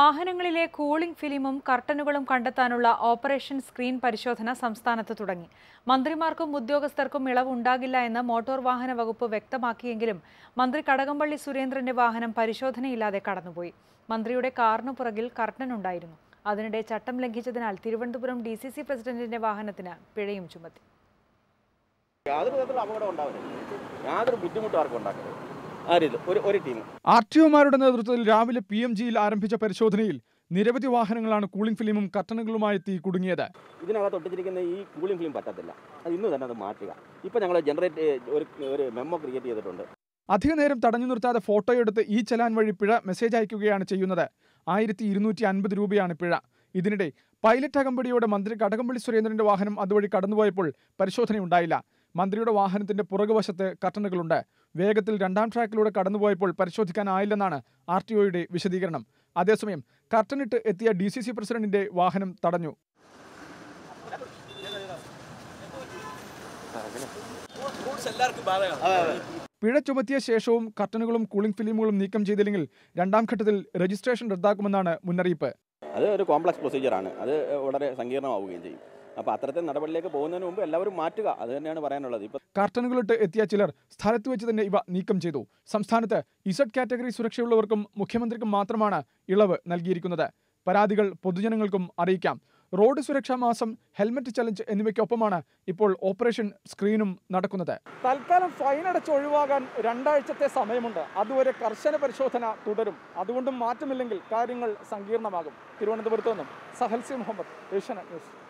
വാഹനങ്ങളിലെ cooling ഫിലിമും കർട്ടനുകളും കണ്ടെത്താനുള്ള operation screen പരിശോധന സംസ്ഥാനത്ത് തുടങ്ങി മന്ത്രിമാർക്കും ഉദ്യോഗസ്ഥർക്കും ഇളവ് ഉണ്ടാകില്ല എന്ന് മോട്ടോർ വാഹന വകുപ്പ് വ്യക്തമാക്കിയെങ്കിലും മന്ത്രി കടകംപള്ളി സുരേന്ദ്രന്റെ വാഹനം പരിശോധനയില്ലാതെ കടന്നുപോയി മന്ത്രിയുടെ കാറിനു പുറകിൽ കർട്ടൻ ഉണ്ടായിരുന്നു അതിനിടെ ചട്ടം ലംഘിച്ചതിനാൽ തിരുവനന്തപുരം ഡി സി സി പ്രസിഡന്റിന്റെ വാഹനത്തിന് പിഴയും ചുമത്തി യാതൊരു വിധത്തിലും അപകടം ഉണ്ടാവില്ല യാതൊരു ബുദ്ധിമുട്ടും ആർക്കും ഉണ്ടാക്കരുത് ഒരു ഒരു ടീം ആർ ടി ഒമാരുടെ നേതൃത്വത്തിൽ രാവിലെ പി എം ജിയിൽ ആരംഭിച്ച പരിശോധനയിൽ നിരവധി വാഹനങ്ങളാണ് കൂളിംഗ് ഫിലിമും കട്ടണകളുമായി തീ കുടുങ്ങിയത് ഇതിനകത്ത് ഒട്ടിച്ചിരിക്കുന്ന ഈ കൂളിംഗ് ഫിലിം പറ്റത്തില്ല അത് ഇന്ന് തന്നെ അത് മാറ്റുക ഇപ്പോൾ ഞങ്ങൾ ജനറേറ്റ് ഒരു ഒരു മെമ്മോ ക്രിയേറ്റ് ചെയ്തിട്ടുണ്ട് അധിക നേരം തടഞ്ഞു നിർത്താതെ ഫോട്ടോ എടുത്ത് ഈ ചലാൻ വഴി പിഴ മെസ്സേജ് അയക്കുകയാണ് ചെയ്യുന്നത് ആയിരത്തി ഇരുന്നൂറ്റി അൻപത് രൂപയാണ് പിഴ ഇതിനിടെ പൈലറ്റ് അകമ്പടിയോടെ മന്ത്രി കടകംപള്ളി സുരേന്ദ്രന്റെ വാഹനം അതുവഴി കടന്നുപോയപ്പോൾ പരിശോധനയുണ്ടായില്ല മന്ത്രിയുടെ വാഹനത്തിന്റെ പുറകുവശത്ത് കർട്ടനുകളുണ്ട് വേഗത്തിൽ രണ്ടാം ട്രാക്കിലൂടെ കടന്നുപോയപ്പോൾ പരിശോധിക്കാനായില്ലെന്നാണ് ആർ ടി ഒയുടെ വിശദീകരണം അതേസമയം കർട്ടനിട്ട് എത്തിയ ഡി സി സി പ്രസിഡന്റിന്റെ വാഹനം തടഞ്ഞു പിഴ ചുമത്തിയ ശേഷവും കർട്ടനുകളും കൂളിംഗ് ഫിലിമുകളും നീക്കം ചെയ്തില്ലെങ്കിൽ രണ്ടാം ഘട്ടത്തിൽ രജിസ്ട്രേഷൻ റദ്ദാക്കുമെന്നാണ് മുന്നറിയിപ്പ് അത് ഒരു കോംപ്ലക്സ് ആണ് അത് വളരെ സങ്കീർണമാവുകയും ചെയ്യും അപ്പോൾ അത്തരത്തിൽ നടപടിയിലേക്ക് പോകുന്നതിന് മുമ്പ് എല്ലാവരും മാറ്റുക അത് തന്നെയാണ് പറയാനുള്ളത് ഇപ്പം കാർട്ടണുകളിട്ട് എത്തിയ ചിലർ സ്ഥലത്ത് വെച്ച് തന്നെ ഇവ നീക്കം ചെയ്തു സംസ്ഥാനത്ത് ഇസഡ് കാറ്റഗറി സുരക്ഷയുള്ളവർക്കും മുഖ്യമന്ത്രിക്കും മാത്രമാണ് ഇളവ് നൽകിയിരിക്കുന്നത് പരാതികൾ പൊതുജനങ്ങൾക്കും അറിയിക്കാം റോഡ് സുരക്ഷാ മാസം ഹെൽമറ്റ് ചലഞ്ച് എന്നിവയ്ക്കൊപ്പമാണ് ഇപ്പോൾ ഓപ്പറേഷൻ സ്ക്രീനും നടക്കുന്നത് തൽക്കാലം ഫൈൻ അടച്ച് ഒഴിവാകാൻ രണ്ടാഴ്ചത്തെ സമയമുണ്ട് അതുവരെ കർശന പരിശോധന തുടരും അതുകൊണ്ടും മാറ്റമില്ലെങ്കിൽ കാര്യങ്ങൾ സങ്കീർണമാകും തിരുവനന്തപുരത്ത് നിന്നും സഹൽസി മുഹമ്മദ് ഏഷ്യാനെറ്റ് ന്യൂസ്